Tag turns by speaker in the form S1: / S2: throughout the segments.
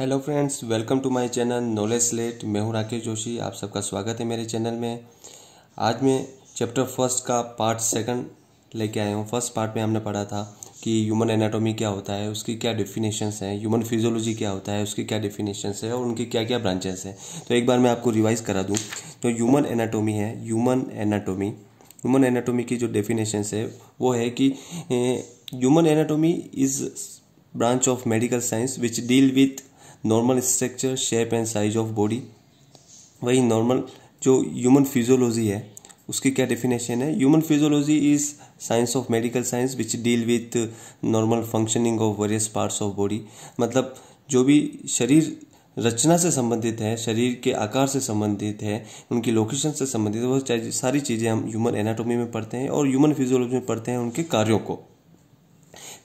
S1: hello friends welcome to my channel knowledge slate मैं हूं राकेश जोशी आप सबका स्वागत है मेरे चैनल में आज मैं चैप्टर फर्स्ट का पार्ट सेकंड लेके आया हूं फर्स्ट पार्ट में हमने पढ़ा था कि ह्यूमन एनाटॉमी क्या होता है उसकी क्या डेफिनेशंस हैं ह्यूमन फिजियोलॉजी क्या होता है उसकी क्या डेफिनेशंस है और उनकी क्या क्या ब्रांचेस हैं तो एक बार मैं आपको रिवाइज़ करा दूँ तो ह्यूमन एनाटोमी है ह्यूमन एनाटोमी ह्यूमन एनाटोमी की जो डेफिनेशंस है वो है कि human anatomy is branch of medical science which deal with normal structure shape and size of body वही नॉर्मल जो ह्यूमन फिजियोलॉजी है उसकी क्या डेफिनेशन है human physiology is science of medical science which deal with normal functioning of various parts of body मतलब जो भी शरीर रचना से संबंधित है शरीर के आकार से संबंधित है उनकी लोकेशन से संबंधित है वो सारी चीज़ें हम ह्यूमन एनाटॉमी में पढ़ते हैं और ह्यूमन फिजियोलॉजी में पढ़ते हैं उनके कार्यों को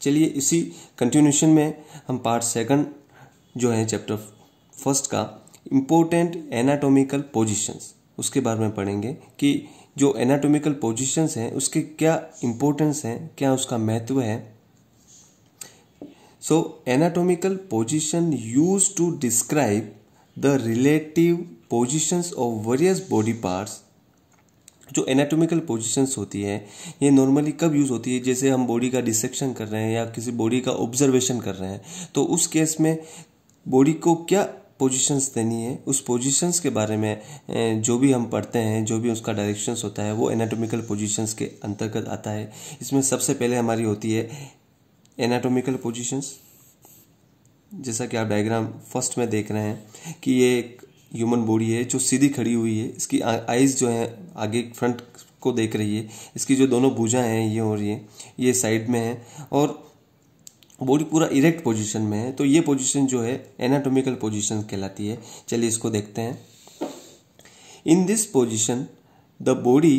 S1: चलिए इसी कंटिन्यूशन में हम पार्ट सेकंड जो है चैप्टर फर्स्ट का इम्पोर्टेंट एनाटोमिकल पोजिशंस उसके बारे में पढ़ेंगे कि जो एनाटोमिकल पोजिशंस हैं उसके क्या इम्पोर्टेंस हैं क्या उसका महत्व है so anatomical position use to describe the relative positions of various body parts जो एनाटोमिकल पोजिशंस होती है ये नॉर्मली कब यूज़ होती है जैसे हम बॉडी का डिसेक्शन कर रहे हैं या किसी बॉडी का ऑब्जर्वेशन कर रहे हैं तो उस केस में बॉडी को क्या पोजीशंस देनी है उस पोजीशंस के बारे में जो भी हम पढ़ते हैं जो भी उसका डायरेक्शंस होता है वो एनाटॉमिकल पोजीशंस के अंतर्गत आता है इसमें सबसे पहले हमारी होती है एनाटॉमिकल पोजीशंस जैसा कि आप डायग्राम फर्स्ट में देख रहे हैं कि ये एक ह्यूमन बॉडी है जो सीधी खड़ी हुई है इसकी आइज़ जो है आगे फ्रंट को देख रही है इसकी जो दोनों भुजाएं हैं ये हो रही है ये साइड में है और बॉडी पूरा इरेक्ट पोजीशन में है तो ये पोजीशन जो है एनाटॉमिकल पोजीशन कहलाती है चलिए इसको देखते हैं in this position the body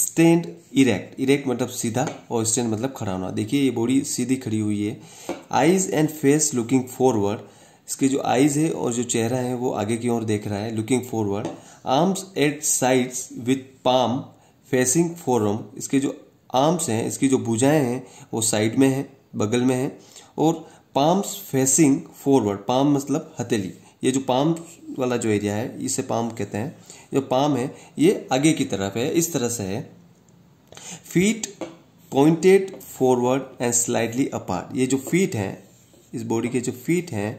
S1: stand erect erect मतलब सीधा और स्टैंड मतलब खड़ा होना देखिए ये बॉडी सीधी खड़ी हुई है eyes and face looking forward इसके जो आईज है और जो चेहरा है वो आगे की ओर देख रहा है looking forward arms at sides with palm facing forward इसके जो आर्म्स हैं इसकी जो भुजाएं हैं वो साइड में हैं बगल में है और पाम्स फेसिंग फॉरवर्ड पाम मतलब हथेली ये जो पाम वाला जो एरिया है इसे पाम कहते हैं जो पाम है ये आगे की तरफ है इस तरह से है feet pointed forward and slightly apart ये जो फीट हैं इस बॉडी के जो फीट हैं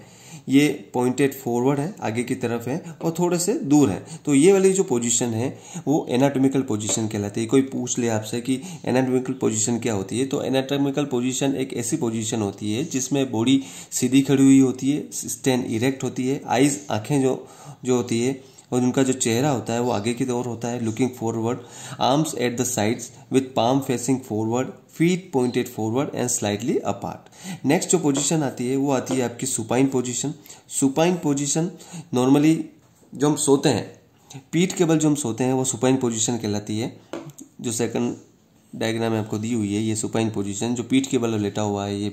S1: ये पॉइंटेड फॉरवर्ड है आगे की तरफ है और थोड़े से दूर है तो ये वाली जो पोजीशन है वो एनाटॉमिकल पोजीशन कहलाती है कोई पूछ ले आपसे कि एनाटॉमिकल पोजीशन क्या होती है तो एनाटॉमिकल पोजीशन एक ऐसी पोजीशन होती है जिसमें बॉडी सीधी खड़ी हुई होती है स्टैंड इरेक्ट होती है आइज आँखें जो जो होती है और उनका जो चेहरा होता है वो आगे की ओर होता है looking forward arms at the sides with palm facing forward feet pointed forward and slightly apart next जो पोजीशन आती है वो आती है आपकी supine position supine position normally जो हम सोते हैं पीठ के बल जो हम सोते हैं वो सुपाइन पोजिशन कहलाती है जो सेकंड डायग्राम आपको दी हुई है ये सुपाइन पोजिशन जो पीठ के बल लेटा हुआ है ये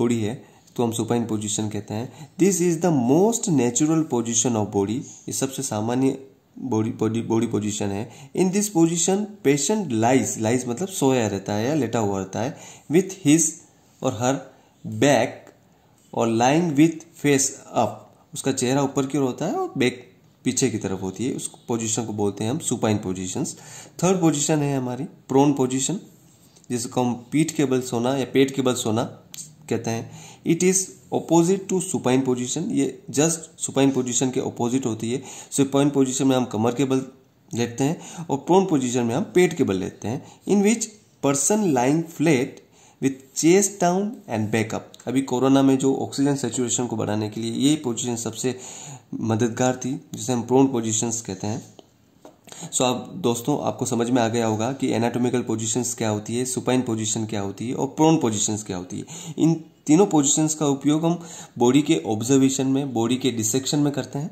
S1: बॉडी है इसको हम सुपाइन पोजिशन कहते हैं this is the most natural position of body ये सबसे सामान्य बॉडी बॉडी पोजीशन है in this position patient lies lies मतलब सोया रहता है या लेटा हुआ रहता है with his or her back और लाइंग विथ फेस अप उसका चेहरा ऊपर की ओर होता है और बैक पीछे की तरफ होती है उस पोजीशन को बोलते हैं हम सुपाइन पोजिशन थर्ड पोजीशन है हमारी प्रोन पोजीशन जिसको हम पीठ के बल सोना या पेट के बल सोना कहते हैं it is opposite to supine position ये जस्ट सुपाइन पोजिशन के ऑपोजिट होती है सुपाइन पोजिशन में हम कमर के बल लेते हैं और प्रोन पोजिशन में हम पेट के बल लेते हैं in which person lying flat with chest down and back up अभी कोरोना में जो ऑक्सीजन सेचुएशन को बढ़ाने के लिए ये पोजिशन सबसे मददगार थी जिसे हम प्रोन पोजिशन कहते हैं सो आप दोस्तों आपको समझ में आ गया होगा कि एनाटॉमिकल पोजीशंस क्या होती है सुपाइन पोजिशन क्या होती है और प्रोन पोजीशंस क्या होती है इन तीनों पोजीशंस का उपयोग हम बॉडी के ऑब्जर्वेशन में बॉडी के डिसेक्शन में करते हैं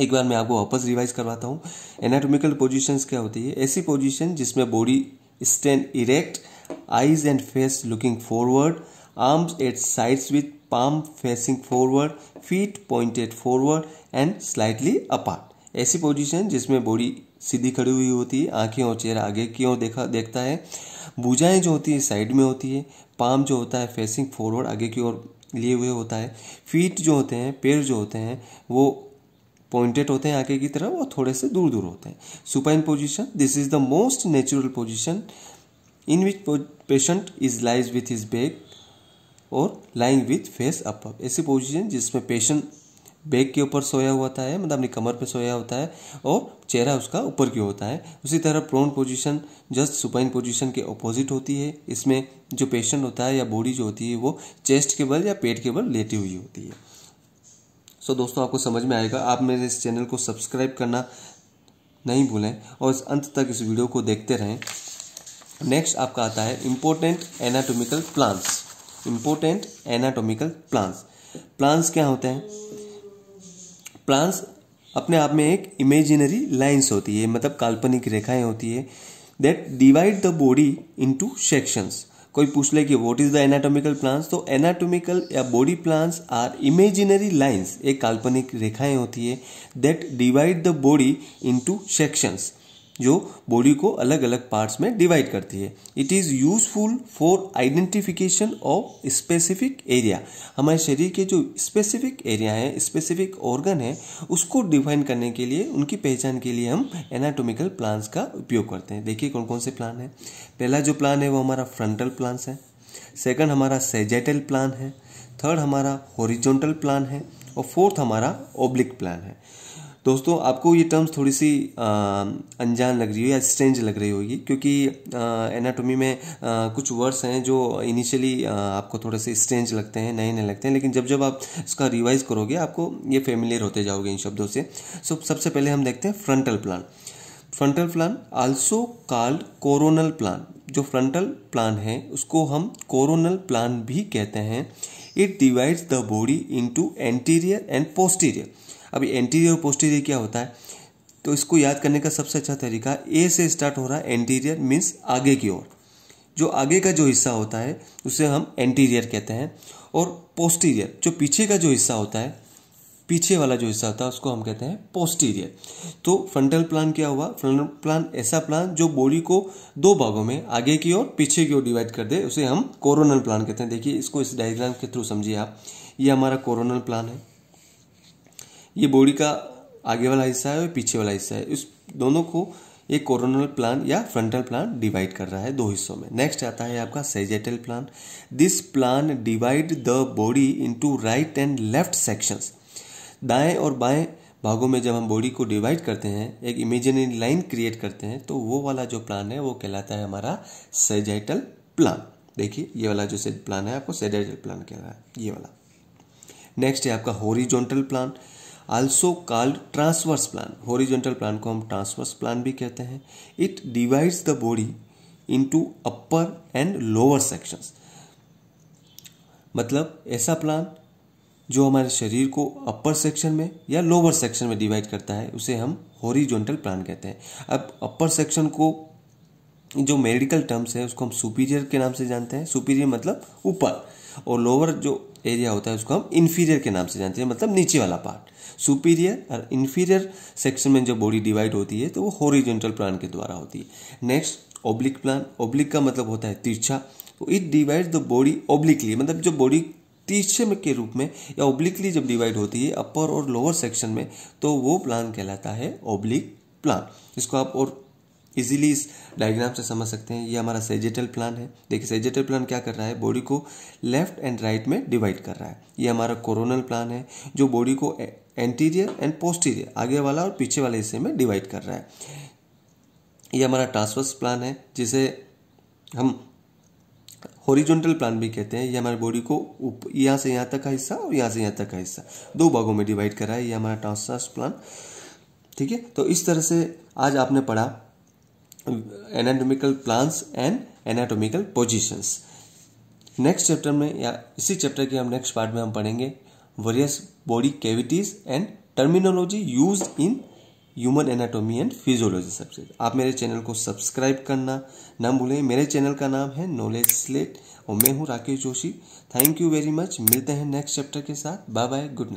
S1: एक बार मैं आपको वापस रिवाइज करवाता हूँ एनाटोमिकल पोजिशंस क्या होती है ऐसी पोजिशन जिसमें body stand erect eyes and face looking forward arms at sides with palm facing forward feet pointed forward and slightly apart ऐसी पोजीशन जिसमें बॉडी सीधी खड़ी हुई होती है आंखें और चेहरा आगे की ओर देखा देखता है भुजाएं जो होती है साइड में होती है पाम जो होता है फेसिंग फॉरवर्ड आगे की ओर लिए हुए होता है फीट जो होते हैं पैर जो होते हैं वो पॉइंटेड होते हैं आगे की तरफ और थोड़े से दूर दूर होते हैं supine position this is the most natural position in which patient is lies with his back और लाइंग विथ फेस अप ऐसी पोजिशन जिसमें पेशेंट बैग के ऊपर सोया था है मतलब अपनी कमर पे सोया होता है और चेहरा उसका ऊपर की होता है उसी तरह prone position just supine position के ऑपोजिट होती है इसमें जो पेशेंट होता है या बॉडी जो होती है वो चेस्ट के बल या पेट के बल लेटी हुई होती है सो so, दोस्तों आपको समझ में आएगा आप मेरे इस चैनल को सब्सक्राइब करना नहीं भूलें और अंत तक इस वीडियो को देखते रहें नेक्स्ट आपका आता है important anatomical plants important anatomical plants plants क्या होते हैं प्लांट्स अपने आप में एक इमेजिनरी लाइंस होती है मतलब काल्पनिक रेखाएं होती है that divide the body into sections कोई पूछ ले कि what is the anatomical plants तो एनाटॉमिकल या body plants are imaginary lines एक काल्पनिक रेखाएं होती है that divide the body into sections जो बॉडी को अलग अलग पार्ट्स में डिवाइड करती है it is useful for identification of specific area हमारे शरीर के जो स्पेसिफिक एरिया है स्पेसिफिक ऑर्गन है उसको डिफाइन करने के लिए उनकी पहचान के लिए हम एनाटोमिकल प्लांट्स का उपयोग करते हैं देखिए कौन कौन से प्लान है पहला जो प्लान है वो हमारा फ्रंटल प्लांट्स है सेकंड हमारा सेजेटल प्लान है थर्ड हमारा हॉरिजोंटल प्लान है और फोर्थ हमारा ओब्लिक प्लान है दोस्तों आपको ये टर्म्स थोड़ी सी अनजान लग रही हो या स्ट्रेंज लग रही होगी क्योंकि एनाटोमी में आ, कुछ वर्ड्स हैं जो इनिशियली आपको थोड़े से स्ट्रेंज लगते हैं नए नए लगते हैं लेकिन जब जब आप इसका रिवाइज करोगे आपको ये फेमिलियर होते जाओगे इन शब्दों से सो सबसे पहले हम देखते हैं frontal plane frontal plane also called coronal plane जो फ्रंटल प्लान है उसको हम कोरोनल प्लान भी कहते हैं it divides the body into anterior and posterior अब एंटीरियर और पोस्टीरियर क्या होता है तो इसको याद करने का सबसे अच्छा तरीका ए से स्टार्ट हो रहा है एंटीरियर मीन्स आगे की ओर जो आगे का जो हिस्सा होता है उसे हम एंटीरियर कहते हैं और पोस्टीरियर जो पीछे का जो हिस्सा होता है पीछे वाला जो हिस्सा होता है उसको हम कहते हैं पोस्टीरियर तो फ्रंटल प्लान क्या हुआ फ्रंटल प्लान ऐसा प्लान जो बॉडी को दो भागों में आगे की ओर पीछे की ओर डिवाइड कर दे उसे हम कोरोनल प्लान कहते हैं देखिए इसको इस डायग्राम के थ्रू समझिए आप ये हमारा कोरोनल प्लान है ये बॉडी का आगे वाला हिस्सा है और पीछे वाला हिस्सा है इस दोनों को एक कोरोनल प्लान या फ्रंटल प्लान डिवाइड कर रहा है दो हिस्सों में नेक्स्ट आता है आपका sagittal plane this plane divide the body into right and left sections दाएं और बाएं भागों में जब हम बॉडी को डिवाइड करते हैं एक इमेजिनरी लाइन क्रिएट करते हैं तो वो वाला जो प्लान है वो कहलाता है हमारा सेजेटल प्लान देखिए ये वाला जो प्लान है आपको सेजेटल प्लान कह रहा है ये वाला नेक्स्ट है आपका horizontal plane also called transverse plane horizontal plane को हम ट्रांसवर्स प्लान भी कहते हैं it divides the body into upper and lower sections मतलब ऐसा प्लान जो हमारे शरीर को अपर सेक्शन में या लोअर सेक्शन में डिवाइड करता है उसे हम हॉरिजॉन्टल प्लान कहते हैं अब अपर सेक्शन को जो मेडिकल टर्म्स है उसको हम सुपीरियर के नाम से जानते हैं सुपीरियर मतलब ऊपर और लोअर जो एरिया होता है उसको हम इन्फीरियर के नाम से जानते हैं मतलब नीचे वाला पार्ट सुपीरियर और इन्फीरियर सेक्शन में जो बॉडी डिवाइड होती है तो वो हॉरिजॉन्टल प्लान के द्वारा होती है नेक्स्ट ओब्लिक प्लान ओब्लिक का मतलब होता है तिरछा it divide the body obliquely मतलब जो बॉडी तिरछे के रूप में या ओब्लिकली जब डिवाइड होती है अपर और लोअर सेक्शन में तो वो प्लान कहलाता है ओब्लिक प्लान इसको आप और इजीली इस डायग्राम से समझ सकते हैं ये हमारा सेजेटल प्लान है देखिए सेजेटल प्लान क्या कर रहा है बॉडी को लेफ्ट एंड राइट में डिवाइड कर रहा है ये हमारा कोरोनल प्लान है जो बॉडी को एंटीरियर एंड पोस्टीरियर आगे वाला और पीछे वाले हिस्से में डिवाइड कर रहा है ये हमारा ट्रांसवर्स प्लान है जिसे हम हॉरिजॉन्टल प्लान भी कहते हैं ये हमारे बॉडी को यहाँ से यहाँ तक का हिस्सा और यहाँ से यहाँ तक का हिस्सा दो भागों में डिवाइड कर रहा है ये हमारा ट्रांसवर्स प्लान ठीक है तो इस तरह से आज आपने पढ़ा anatomical plants and anatomical positions next chapter में या इसी चैप्टर के हम नेक्स्ट पार्ट में हम पढ़ेंगे various body cavities and terminology use in human anatomy and physiology subject आप मेरे चैनल को सब्सक्राइब करना ना भूलें मेरे चैनल का नाम है नॉलेज स्लेट और मैं हूँ Rakesh Joshi thank you very much मिलते हैं नेक्स्ट चैप्टर के साथ बाय बाय गुड नाइट